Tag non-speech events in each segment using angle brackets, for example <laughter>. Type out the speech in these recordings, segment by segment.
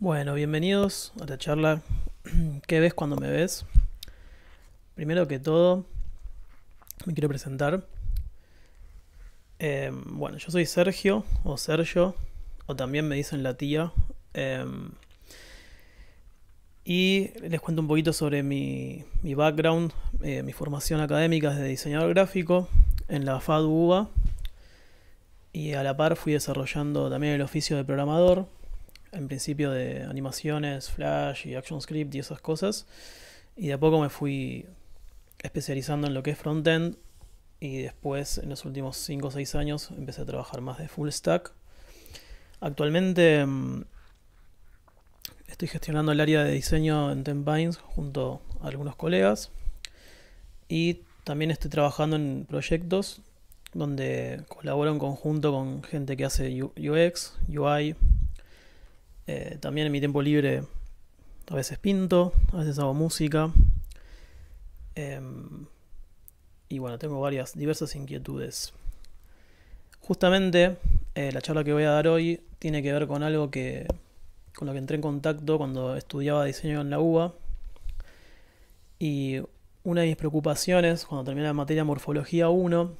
Bueno, bienvenidos a la charla <clears throat> ¿Qué ves cuando me ves? Primero que todo, me quiero presentar. Em, bueno, yo soy Sergio o Sergio, o también me dicen la tía. Em, y les cuento un poquito sobre mi, background, eh, mi formación académica de diseñador gráfico en la FAD Y a la par fui desarrollando también el oficio de programador en principio de animaciones, Flash y action script y esas cosas. Y de a poco me fui especializando en lo que es frontend. Y después, en los últimos 5 o 6 años, empecé a trabajar más de full stack. Actualmente mm, estoy gestionando el área de diseño en Tenpines junto a algunos colegas. Y también estoy trabajando en proyectos donde colaboro en conjunto con gente que hace UX, UI, eh, también en mi tiempo libre a veces pinto, a veces hago música. Em, y bueno, tengo varias, diversas inquietudes. Justamente eh, la charla que voy a dar hoy tiene que ver con algo que con lo que entré en contacto cuando estudiaba diseño en la UBA. Y una de mis preocupaciones cuando terminé la materia morfología 1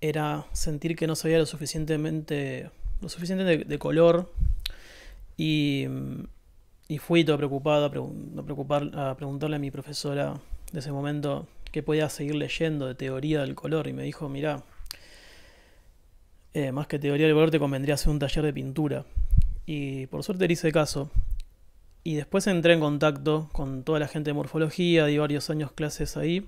era sentir que no sabía lo suficientemente lo suficiente de, color y, fui todo preocupado a, preocupar, preguntarle a mi profesora de ese momento que podía seguir leyendo de teoría del color y me dijo, mira eh, más que teoría del color te convendría hacer un taller de pintura. Y por suerte le hice caso. Y después entré en contacto con toda la gente de morfología, di varios años clases ahí.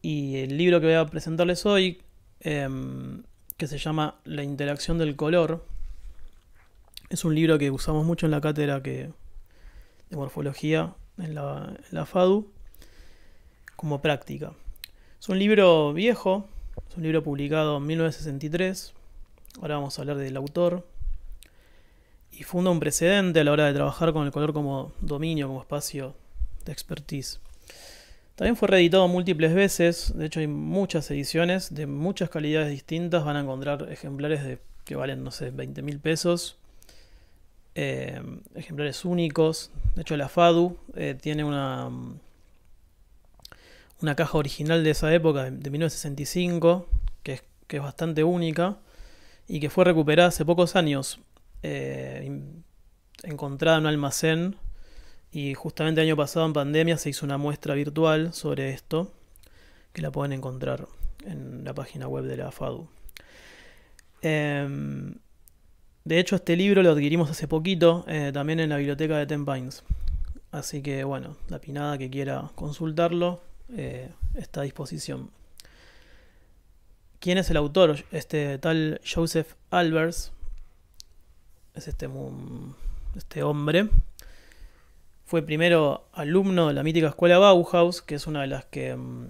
Y el libro que voy a presentarles hoy em, que se llama La interacción del color. Es un libro que usamos mucho en la cátedra que, de morfología en la, en la FADU como práctica. Es un libro viejo, es un libro publicado en 1963. Ahora vamos a hablar del autor. Y funda un precedente a la hora de trabajar con el color como dominio, como espacio de expertise. También fue reeditado múltiples veces, de hecho hay muchas ediciones de muchas calidades distintas, van a encontrar ejemplares de, que valen, no sé, 20 mil pesos, eh, ejemplares únicos, de hecho la FADU eh, tiene una, mm, una caja original de esa época, de 1965, que es, bastante única y que fue recuperada hace pocos años, eh, encontrada en un almacén y justamente el año pasado en pandemia se hizo una muestra virtual sobre esto, que la pueden encontrar en la página web de la FADU. Em, de hecho, este libro lo adquirimos hace poquito, eh, también en la biblioteca de Ten Pines. Así que bueno, la pinada que quiera consultarlo eh, está a disposición. ¿Quién es el autor? Este tal Joseph Albers. Es este, este hombre fue primero alumno de la mítica escuela Bauhaus, que es una de las que mm,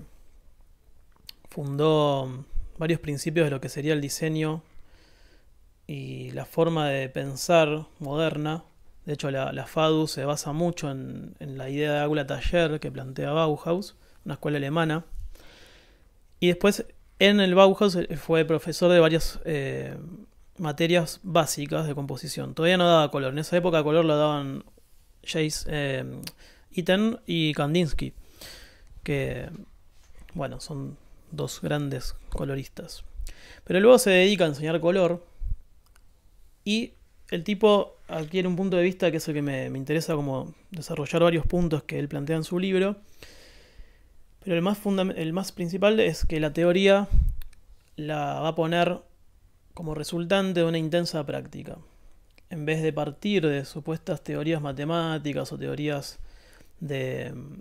fundó mm, varios principios de lo que sería el diseño y la forma de pensar moderna. De hecho, la, FADU se basa mucho en, la idea de aula taller que plantea Bauhaus, una escuela alemana. Y después en el Bauhaus eh, fue profesor de varias eh, materias básicas de composición. Todavía no daba color. En esa época color lo daban Jace Eaton eh, y Kandinsky, que, bueno, son dos grandes coloristas. Pero luego se dedica a enseñar color y el tipo adquiere un punto de vista que es el que me, interesa como desarrollar varios puntos que él plantea en su libro. Pero el más, el más principal es que la teoría la va a poner como resultante de una intensa práctica en vez de partir de supuestas teorías matemáticas o teorías de mm,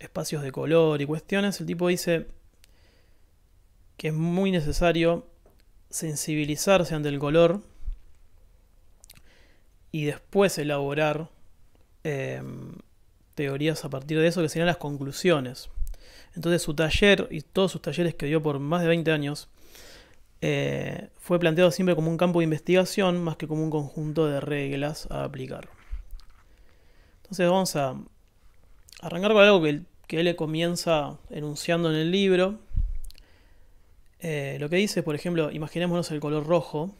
espacios de color y cuestiones, el tipo dice que es muy necesario sensibilizarse ante el color y después elaborar em, teorías a partir de eso que serían las conclusiones. Entonces su taller y todos sus talleres que dio por más de 20 años eh, fue planteado siempre como un campo de investigación más que como un conjunto de reglas a aplicar. Entonces vamos a arrancar con algo que, que él comienza enunciando en el libro. Eh, lo que dice, por ejemplo, imaginémonos el color rojo.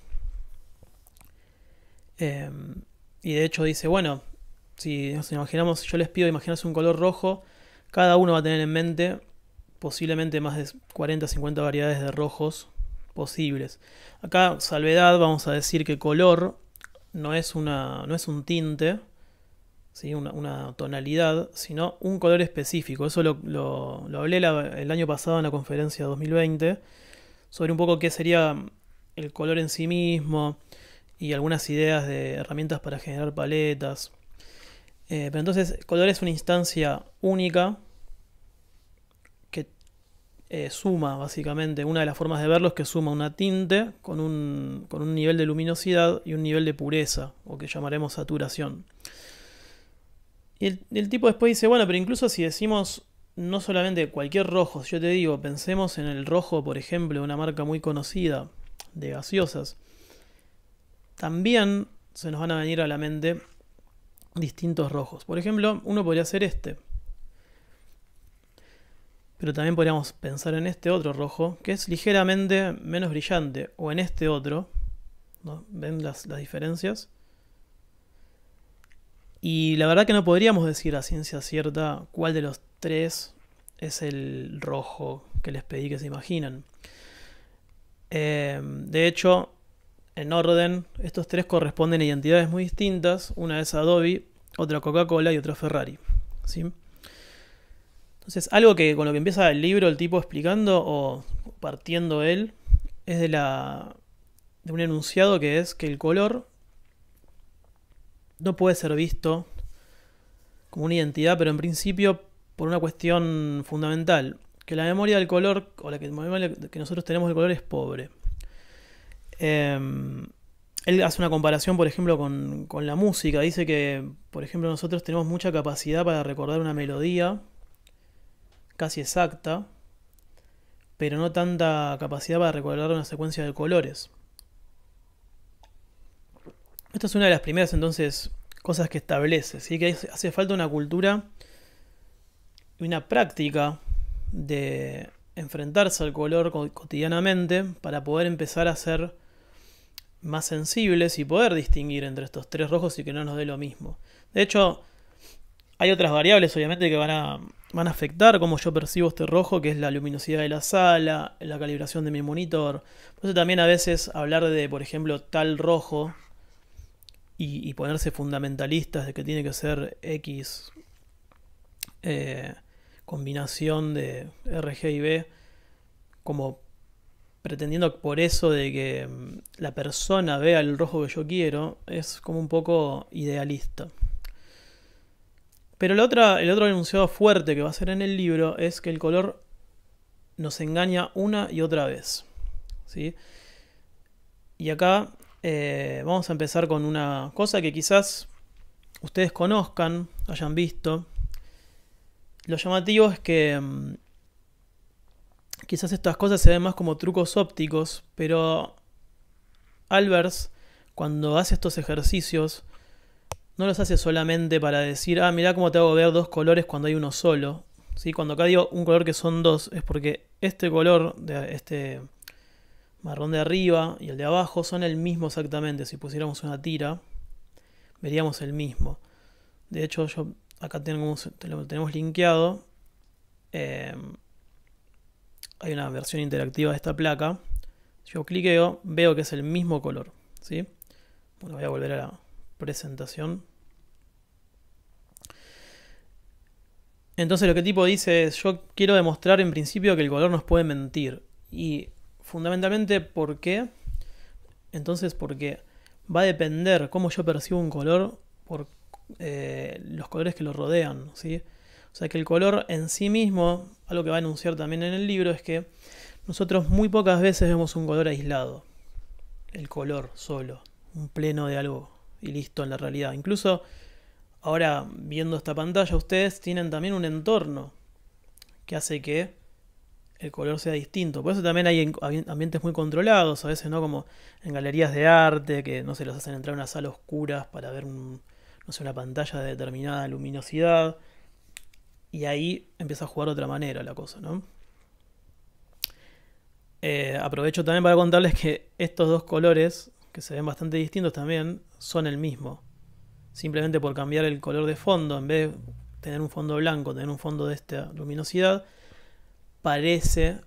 Em, y de hecho dice, bueno, si nos imaginamos, yo les pido imaginarse un color rojo, cada uno va a tener en mente posiblemente más de 40 50 variedades de rojos posibles. Acá, salvedad, vamos a decir que color no es, una, no es un tinte, ¿sí? una, tonalidad, sino un color específico. Eso lo, hablé el año pasado en la conferencia 2020, sobre un poco qué sería el color en sí mismo y algunas ideas de herramientas para generar paletas. Eh, pero entonces, color es una instancia única eh, suma básicamente, una de las formas de verlo es que suma una tinte con un, nivel de luminosidad y un nivel de pureza, o que llamaremos saturación. Y el, el, tipo después dice, bueno, pero incluso si decimos no solamente cualquier rojo, yo te digo, pensemos en el rojo, por ejemplo, una marca muy conocida de gaseosas, también se nos van a venir a la mente distintos rojos. Por ejemplo, uno podría ser este. Pero también podríamos pensar en este otro rojo, que es ligeramente menos brillante, o en este otro. ¿Ven las, diferencias? Y la verdad que no podríamos decir a ciencia cierta cuál de los tres es el rojo que les pedí que se imaginan. Em, de hecho, en orden, estos tres corresponden a identidades muy distintas. Una es Adobe, otra Coca-Cola y otra Ferrari. ¿sí? Entonces, algo que con lo que empieza el libro, el tipo explicando o partiendo él, es de la de un enunciado que es que el color no puede ser visto como una identidad, pero en principio por una cuestión fundamental, que la memoria del color, o la que, que nosotros tenemos del color es pobre. Em, él hace una comparación, por ejemplo, con, con la música. Dice que, por ejemplo, nosotros tenemos mucha capacidad para recordar una melodía, casi exacta, pero no tanta capacidad para recordar una secuencia de colores. Esta es una de las primeras entonces cosas que establece, ¿sí? que hace falta una cultura y una práctica de enfrentarse al color cotidianamente para poder empezar a ser más sensibles y poder distinguir entre estos tres rojos y que no nos dé lo mismo. De hecho, hay otras variables obviamente que van a van a afectar cómo yo percibo este rojo, que es la luminosidad de la sala, la calibración de mi monitor. Entonces también a veces hablar de, por ejemplo, tal rojo y, ponerse fundamentalistas de que tiene que ser X eh, combinación de RG y B, como pretendiendo por eso de que mm, la persona vea el rojo que yo quiero, es como un poco idealista. Pero el otro enunciado fuerte que va a ser en el libro es que el color nos engaña una y otra vez. ¿sí? Y acá eh, vamos a empezar con una cosa que quizás ustedes conozcan, hayan visto. Lo llamativo es que mm, quizás estas cosas se ven más como trucos ópticos, pero Albers, cuando hace estos ejercicios, no los hace solamente para decir, ah, mirá cómo te hago ver dos colores cuando hay uno solo. ¿Sí? Cuando acá digo un color que son dos, es porque este color, de este marrón de arriba y el de abajo son el mismo exactamente. Si pusiéramos una tira, veríamos el mismo. De hecho, yo acá tenemos, tenemos linkeado. Eh, hay una versión interactiva de esta placa. Si yo cliqueo, veo que es el mismo color. ¿sí? Bueno, voy a volver a la presentación. Entonces lo que tipo dice es, yo quiero demostrar en principio que el color nos puede mentir. Y fundamentalmente, ¿por qué? Entonces, porque va a depender cómo yo percibo un color por eh, los colores que lo rodean, ¿sí? O sea que el color en sí mismo, algo que va a enunciar también en el libro, es que nosotros muy pocas veces vemos un color aislado. El color solo, un pleno de algo y listo en la realidad. Incluso Ahora, viendo esta pantalla, ustedes tienen también un entorno que hace que el color sea distinto. Por eso también hay ambientes muy controlados, a veces, ¿no? Como en galerías de arte, que no se los hacen entrar a una sala oscura para ver, no sé, una pantalla de determinada luminosidad. Y ahí empieza a jugar de otra manera la cosa, ¿no? Eh, aprovecho también para contarles que estos dos colores, que se ven bastante distintos también, son el mismo simplemente por cambiar el color de fondo, en vez de tener un fondo blanco, tener un fondo de esta luminosidad, parece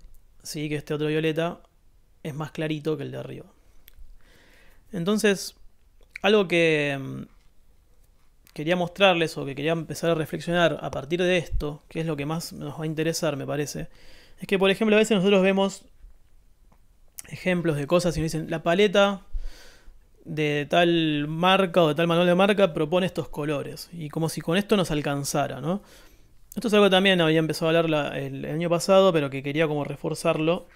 ¿sí? que este otro violeta es más clarito que el de arriba. Entonces, algo que mm, quería mostrarles o que quería empezar a reflexionar a partir de esto, que es lo que más nos va a interesar, me parece, es que, por ejemplo, a veces nosotros vemos ejemplos de cosas y nos dicen, la paleta de tal marca o de tal manual de marca propone estos colores. Y como si con esto nos alcanzara, ¿no? Esto es algo que también había empezado a hablar el, año pasado, pero que quería como reforzarlo.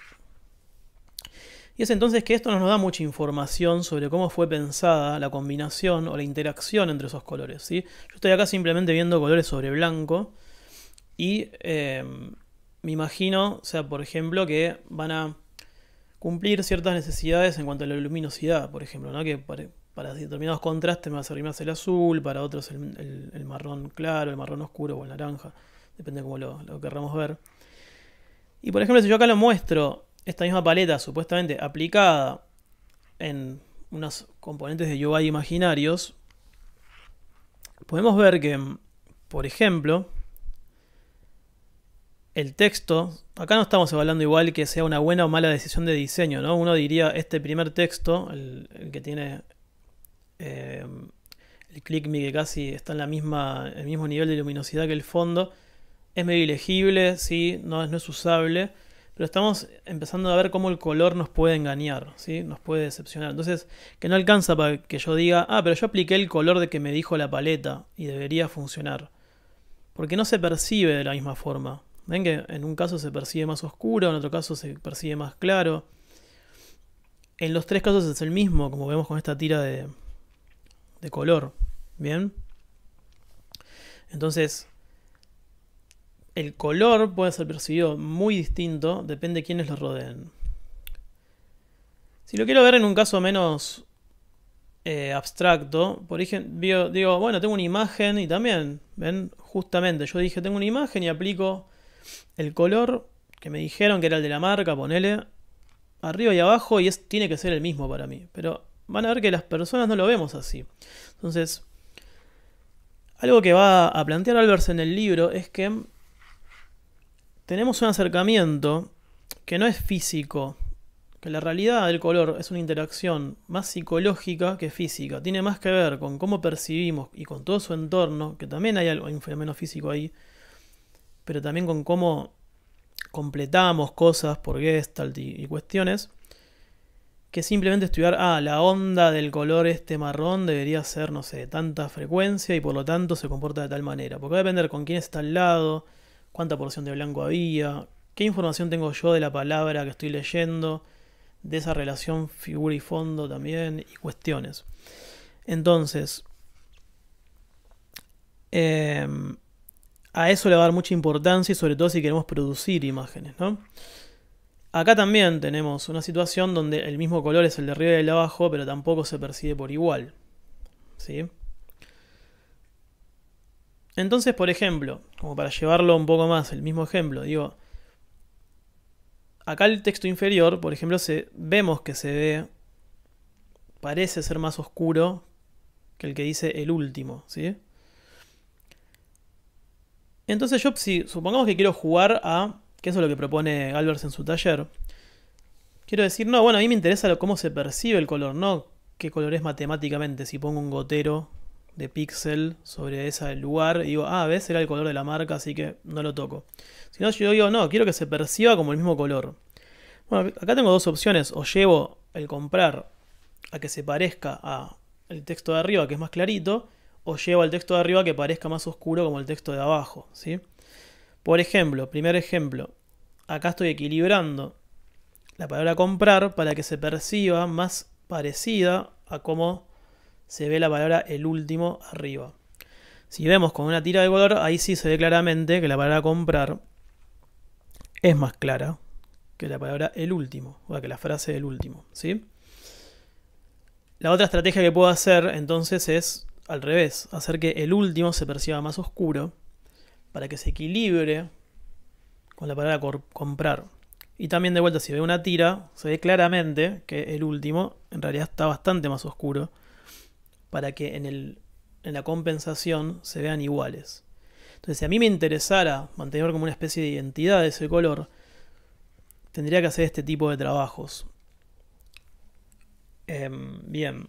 Y es entonces que esto nos da mucha información sobre cómo fue pensada la combinación o la interacción entre esos colores. ¿sí? Yo estoy acá simplemente viendo colores sobre blanco y eh, me imagino, o sea, por ejemplo, que van a cumplir ciertas necesidades en cuanto a la luminosidad, por ejemplo, que para, determinados contrastes me va a servir más el azul, para otros el, marrón claro, el marrón oscuro o el naranja, depende de cómo lo, querramos ver. Y por ejemplo, si yo acá lo muestro, esta misma paleta supuestamente aplicada en unos componentes de UI imaginarios, podemos ver que, por ejemplo, el texto, acá no estamos evaluando igual que sea una buena o mala decisión de diseño, ¿no? Uno diría, este primer texto, el, que tiene eh, el me que casi está en la misma, el mismo nivel de luminosidad que el fondo, es medio ilegible, sí, no, no es usable, pero estamos empezando a ver cómo el color nos puede engañar, ¿sí? nos puede decepcionar. Entonces, que no alcanza para que yo diga, ah, pero yo apliqué el color de que me dijo la paleta y debería funcionar. Porque no se percibe de la misma forma. Ven que en un caso se percibe más oscuro, en otro caso se percibe más claro. En los tres casos es el mismo, como vemos con esta tira de, de color. Bien. Entonces, el color puede ser percibido muy distinto, depende de quiénes lo rodeen. Si lo quiero ver en un caso menos eh, abstracto, por ejemplo, digo, bueno, tengo una imagen y también, ven, justamente yo dije, tengo una imagen y aplico el color que me dijeron que era el de la marca, ponele arriba y abajo y tiene que ser el mismo para mí. Pero van a ver que las personas no lo vemos así. Entonces, algo que va a plantear Albers en el libro es que tenemos un acercamiento que no es físico, que la realidad del color es una interacción más psicológica que física. Tiene más que ver con cómo percibimos y con todo su entorno, que también hay algo, un fenómeno físico ahí, pero también con cómo completamos cosas por Gestalt y, cuestiones, que simplemente estudiar, ah, la onda del color este marrón debería ser, no sé, de tanta frecuencia y por lo tanto se comporta de tal manera. Porque va a depender con quién está al lado, cuánta porción de blanco había, qué información tengo yo de la palabra que estoy leyendo, de esa relación figura y fondo también, y cuestiones. Entonces, em, a eso le va a dar mucha importancia y sobre todo si queremos producir imágenes, ¿no? Acá también tenemos una situación donde el mismo color es el de arriba y el de abajo, pero tampoco se percibe por igual. ¿sí? Entonces, por ejemplo, como para llevarlo un poco más, el mismo ejemplo, digo, acá el texto inferior, por ejemplo, se, vemos que se ve, parece ser más oscuro que el que dice el último, ¿sí? Entonces yo, si supongamos que quiero jugar a, que eso es lo que propone Albers en su taller, quiero decir, no, bueno, a mí me interesa cómo se percibe el color, no qué color es matemáticamente. Si pongo un gotero de píxel sobre ese lugar y digo, ah, ves, era el color de la marca, así que no lo toco. Si no, yo digo, no, quiero que se perciba como el mismo color. Bueno, acá tengo dos opciones. O llevo el comprar a que se parezca a el texto de arriba, que es más clarito, o llevo el texto de arriba que parezca más oscuro como el texto de abajo. ¿sí? Por ejemplo, primer ejemplo, acá estoy equilibrando la palabra comprar para que se perciba más parecida a cómo se ve la palabra el último arriba. Si vemos con una tira de color, ahí sí se ve claramente que la palabra comprar es más clara que la palabra el último, o que la frase del último, ¿sí? La otra estrategia que puedo hacer entonces es al revés, hacer que el último se perciba más oscuro para que se equilibre con la palabra comprar. Y también de vuelta, si ve una tira, se ve claramente que el último en realidad está bastante más oscuro para que en, la compensación se vean iguales. Entonces, si a mí me interesara mantener como una especie de identidad de ese color, tendría que hacer este tipo de trabajos. Em, bien.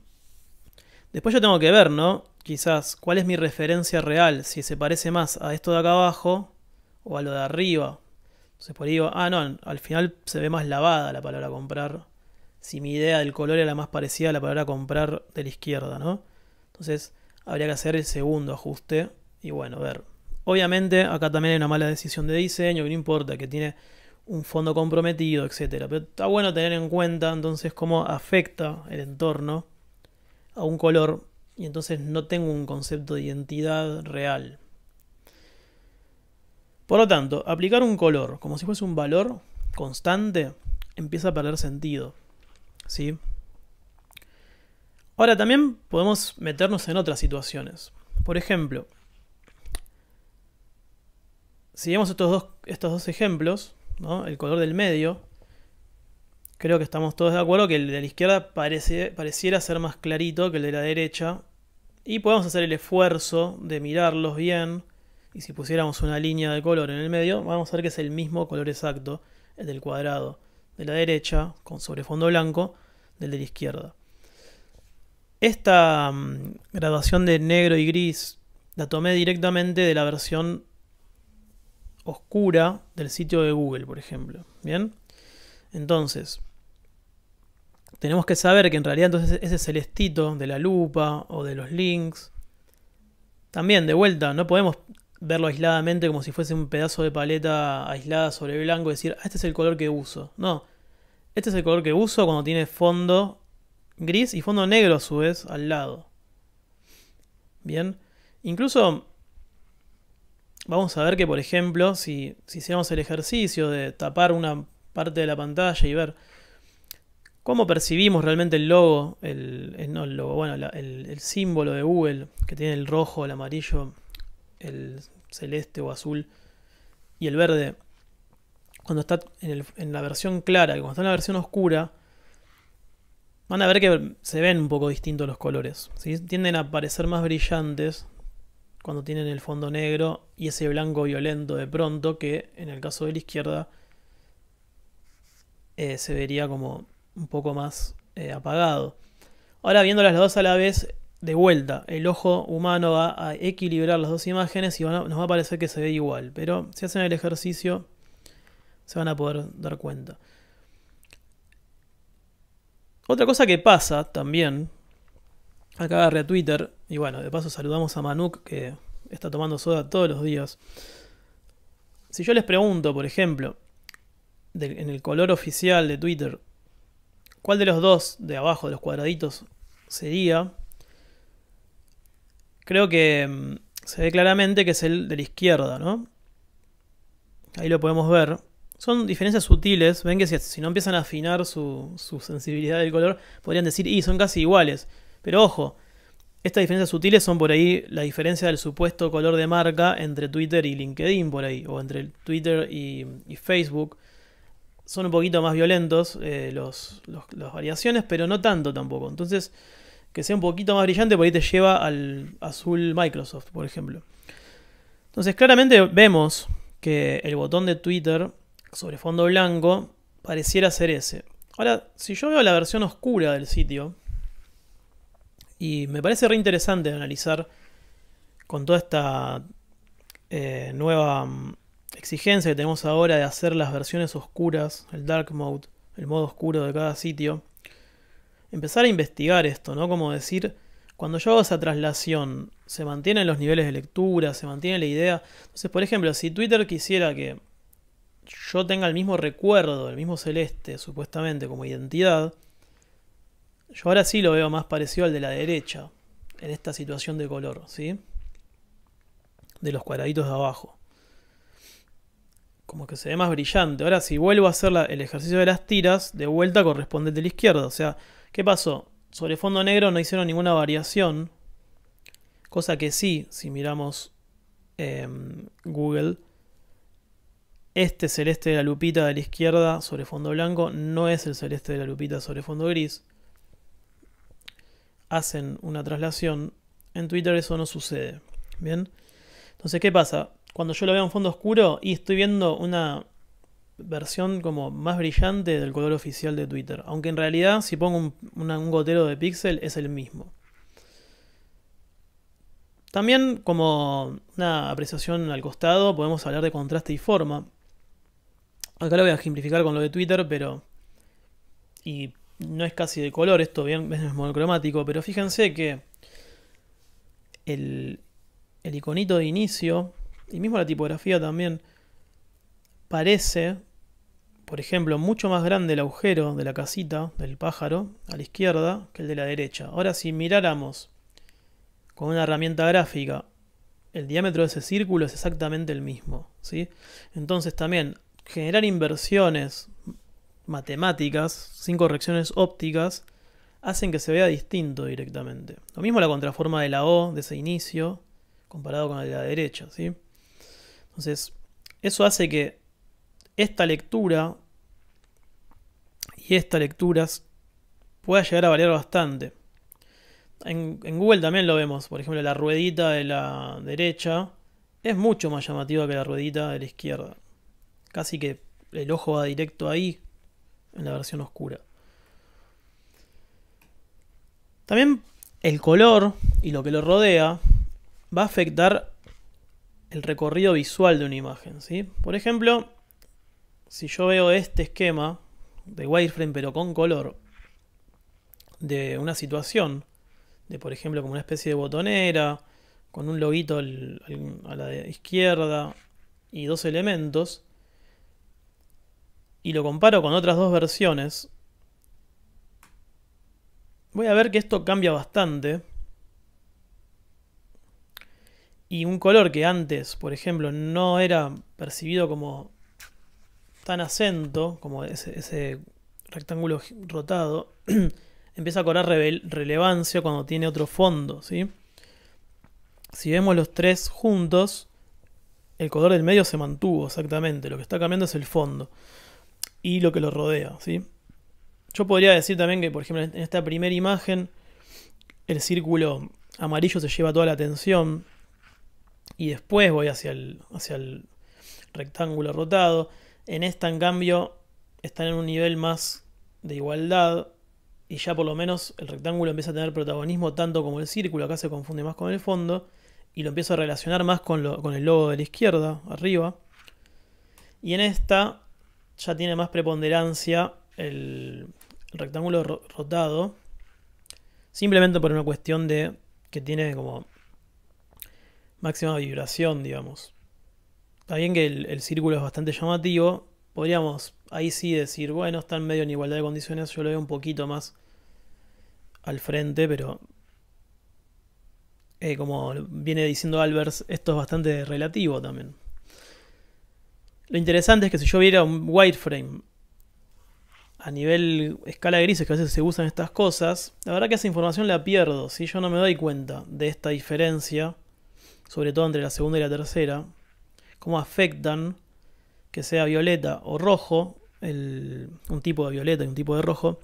Después yo tengo que ver, ¿no? Quizás cuál es mi referencia real, si se parece más a esto de acá abajo o a lo de arriba. Entonces por ahí digo, ah, no, al final se ve más lavada la palabra comprar. Si mi idea del color era la más parecida a la palabra comprar de la izquierda, ¿no? Entonces habría que hacer el segundo ajuste y bueno, ver. Obviamente acá también hay una mala decisión de diseño, que no importa, que tiene un fondo comprometido, etc. Pero está bueno tener en cuenta entonces cómo afecta el entorno a un color y entonces no tengo un concepto de identidad real. Por lo tanto, aplicar un color como si fuese un valor constante empieza a perder sentido. ¿sí? Ahora también podemos meternos en otras situaciones. Por ejemplo, si vemos estos dos, estos dos ejemplos, ¿no? el color del medio creo que estamos todos de acuerdo que el de la izquierda parece, pareciera ser más clarito que el de la derecha. Y podemos hacer el esfuerzo de mirarlos bien. Y si pusiéramos una línea de color en el medio, vamos a ver que es el mismo color exacto, el del cuadrado de la derecha, con sobrefondo blanco, del de la izquierda. Esta mm, graduación de negro y gris la tomé directamente de la versión oscura del sitio de Google, por ejemplo. ¿Bien? Entonces, tenemos que saber que en realidad entonces ese celestito de la lupa o de los links, también de vuelta, no podemos verlo aisladamente como si fuese un pedazo de paleta aislada sobre blanco y decir, ah, este es el color que uso. No, este es el color que uso cuando tiene fondo gris y fondo negro a su vez al lado. Bien, incluso vamos a ver que por ejemplo, si, si el ejercicio de tapar una parte de la pantalla y ver cómo percibimos realmente el logo, el, eh, logo, bueno, el, símbolo de Google, que tiene el rojo, el amarillo, el celeste o azul y el verde, cuando está en, la versión clara y cuando está en la versión oscura, van a ver que se ven un poco distintos los colores. Tienden a parecer más brillantes cuando tienen el fondo negro y ese blanco violento de pronto que en el caso de la izquierda eh, se vería como un poco más eh, apagado. Ahora viéndolas las dos a la vez, de vuelta, el ojo humano va a equilibrar las dos imágenes y nos va a parecer que se ve igual, pero si hacen el ejercicio se van a poder dar cuenta. Otra cosa que pasa también, acá agarré a Twitter, y bueno, de paso saludamos a Manuk que está tomando soda todos los días. Si yo les pregunto, por ejemplo, en el color oficial de Twitter, ¿Cuál de los dos de abajo, de los cuadraditos, sería? Creo que mm, se ve claramente que es el de la izquierda, ¿no? Ahí lo podemos ver. Son diferencias sutiles. Ven que si, no empiezan a afinar su, sensibilidad del color, podrían decir, y son casi iguales. Pero ojo, estas diferencias sutiles son por ahí la diferencia del supuesto color de marca entre Twitter y LinkedIn, por ahí, o entre Twitter y Facebook son un poquito más violentos eh, las variaciones, pero no tanto tampoco. Entonces, que sea un poquito más brillante, por ahí te lleva al azul Microsoft, por ejemplo. Entonces, claramente vemos que el botón de Twitter sobre fondo blanco pareciera ser ese. Ahora, si yo veo la versión oscura del sitio, y me parece re interesante analizar con toda esta eh, nueva mm, exigencia que tenemos ahora de hacer las versiones oscuras, el dark mode, el modo oscuro de cada sitio, empezar a investigar esto, ¿no? Como decir, cuando yo hago esa traslación, se mantienen los niveles de lectura, se mantiene la idea. Entonces, por ejemplo, si Twitter quisiera que yo tenga el mismo recuerdo, el mismo celeste, supuestamente, como identidad, yo ahora sí lo veo más parecido al de la derecha, en esta situación de color, ¿sí? De los cuadraditos de abajo como que se ve más brillante. Ahora, si vuelvo a hacer el ejercicio de las tiras, de vuelta corresponde de la izquierda. O sea, ¿qué pasó? Sobre fondo negro no hicieron ninguna variación. Cosa que sí, si miramos em, Google, este celeste de la lupita de la izquierda sobre fondo blanco no es el celeste de la lupita sobre fondo gris. Hacen una traslación. En Twitter eso no sucede. Bien. Entonces, ¿qué pasa? cuando yo lo veo en fondo oscuro y estoy viendo una versión como más brillante del color oficial de Twitter. Aunque en realidad si pongo un, gotero de píxel es el mismo. También como una apreciación al costado podemos hablar de contraste y forma. Acá lo voy a ejemplificar con lo de Twitter, pero... Y no es casi de color, esto bien <laughs> es monocromático, pero fíjense que el, el iconito de inicio y mismo la tipografía también, parece, por ejemplo, mucho más grande el agujero de la casita del pájaro a la izquierda que el de la derecha. Ahora, si miráramos con una herramienta gráfica, el diámetro de ese círculo es exactamente el mismo. ¿sí? Entonces también generar inversiones matemáticas sin correcciones ópticas hacen que se vea distinto directamente. Lo mismo la contraforma de la O, de ese inicio, comparado con la de la derecha. ¿sí? Entonces, eso hace que esta lectura y estas lecturas pueda llegar a variar bastante. En, en, Google también lo vemos, por ejemplo, la ruedita de la derecha es mucho más llamativa que la ruedita de la izquierda. Casi que el ojo va directo ahí, en la versión oscura. También el color y lo que lo rodea va a afectar el recorrido visual de una imagen. ¿sí? Por ejemplo, si yo veo este esquema de wireframe pero con color de una situación, de por ejemplo como una especie de botonera, con un loguito a la izquierda y dos elementos, y lo comparo con otras dos versiones, voy a ver que esto cambia bastante y un color que antes, por ejemplo, no era percibido como tan acento, como ese, rectángulo rotado, <clears throat> empieza a cobrar relevancia cuando tiene otro fondo, ¿sí? Si vemos los tres juntos, el color del medio se mantuvo exactamente. Lo que está cambiando es el fondo y lo que lo rodea, ¿sí? Yo podría decir también que, por ejemplo, en esta primera imagen, el círculo amarillo se lleva toda la atención, y después voy hacia el, hacia el rectángulo rotado. En esta, en cambio, están en un nivel más de igualdad y ya por lo menos el rectángulo empieza a tener protagonismo tanto como el círculo, acá se confunde más con el fondo y lo empiezo a relacionar más con, lo, con el logo de la izquierda, arriba. Y en esta ya tiene más preponderancia el, rectángulo rotado, simplemente por una cuestión de que tiene como máxima vibración, digamos. Está bien que el, círculo es bastante llamativo. Podríamos ahí sí decir, bueno, está en medio en igualdad de condiciones. Yo lo veo un poquito más al frente, pero. Eh, como viene diciendo Albers, esto es bastante relativo también. Lo interesante es que si yo viera un wireframe a nivel escala de grises, que a veces se usan estas cosas, la verdad que esa información la pierdo. Si yo no me doy cuenta de esta diferencia sobre todo entre la segunda y la tercera, cómo afectan que sea violeta o rojo, un tipo de violeta y un tipo de rojo,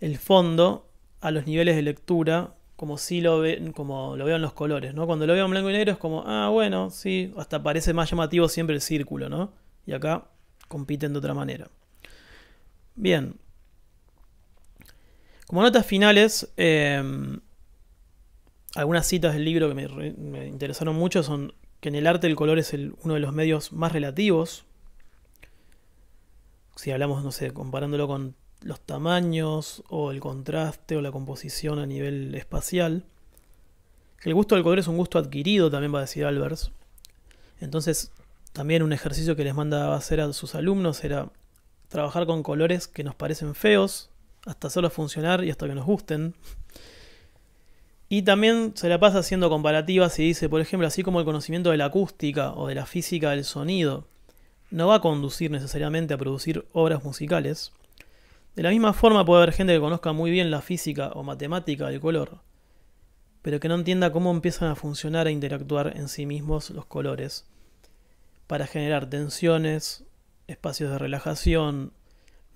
el fondo a los niveles de lectura, como si lo ven, como lo los colores, ¿no? Cuando lo vean blanco y negro es como, ah, bueno, sí, hasta parece más llamativo siempre el círculo, ¿no? Y acá compiten de otra manera. Bien. Como notas finales, em, algunas citas del libro que me, interesaron mucho son que en el arte el color es uno de los medios más relativos. Si hablamos, no sé, comparándolo con los tamaños o el contraste o la composición a nivel espacial. El gusto del color es un gusto adquirido, también va a decir Albers. Entonces, también un ejercicio que les mandaba hacer a sus alumnos era trabajar con colores que nos parecen feos, hasta hacerlos funcionar y hasta que nos gusten. Y también se la pasa haciendo comparativas y dice, por ejemplo, así como el conocimiento de la acústica o de la física del sonido no va a conducir necesariamente a producir obras musicales, de la misma forma puede haber gente que conozca muy bien la física o matemática del color, pero que no entienda cómo empiezan a funcionar e interactuar en sí mismos los colores para generar tensiones, espacios de relajación,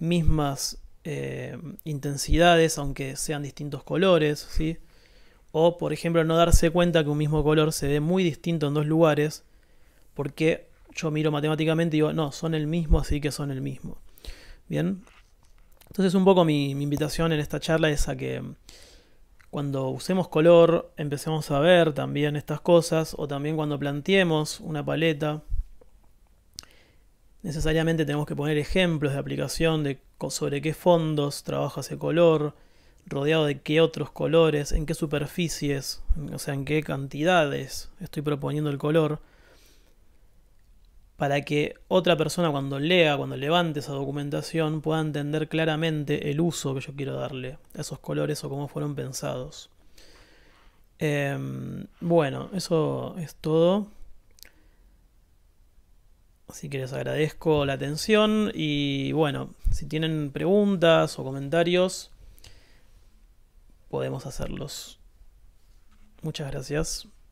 mismas eh, intensidades, aunque sean distintos colores, ¿sí? O, por ejemplo, no darse cuenta que un mismo color se ve muy distinto en dos lugares, porque yo miro matemáticamente y digo, no, son el mismo, así que son el mismo. Bien. Entonces, un poco mi, invitación en esta charla es a que mm, cuando usemos color empecemos a ver también estas cosas, o también cuando planteemos una paleta, necesariamente tenemos que poner ejemplos de aplicación de sobre qué fondos trabaja ese color rodeado de qué otros colores, en qué superficies, o sea, en qué cantidades estoy proponiendo el color, para que otra persona cuando lea, cuando levante esa documentación, pueda entender claramente el uso que yo quiero darle a esos colores o cómo fueron pensados. Em, bueno, eso es todo. Así que les agradezco la atención y bueno, si tienen preguntas o comentarios, podemos hacerlos. Muchas gracias.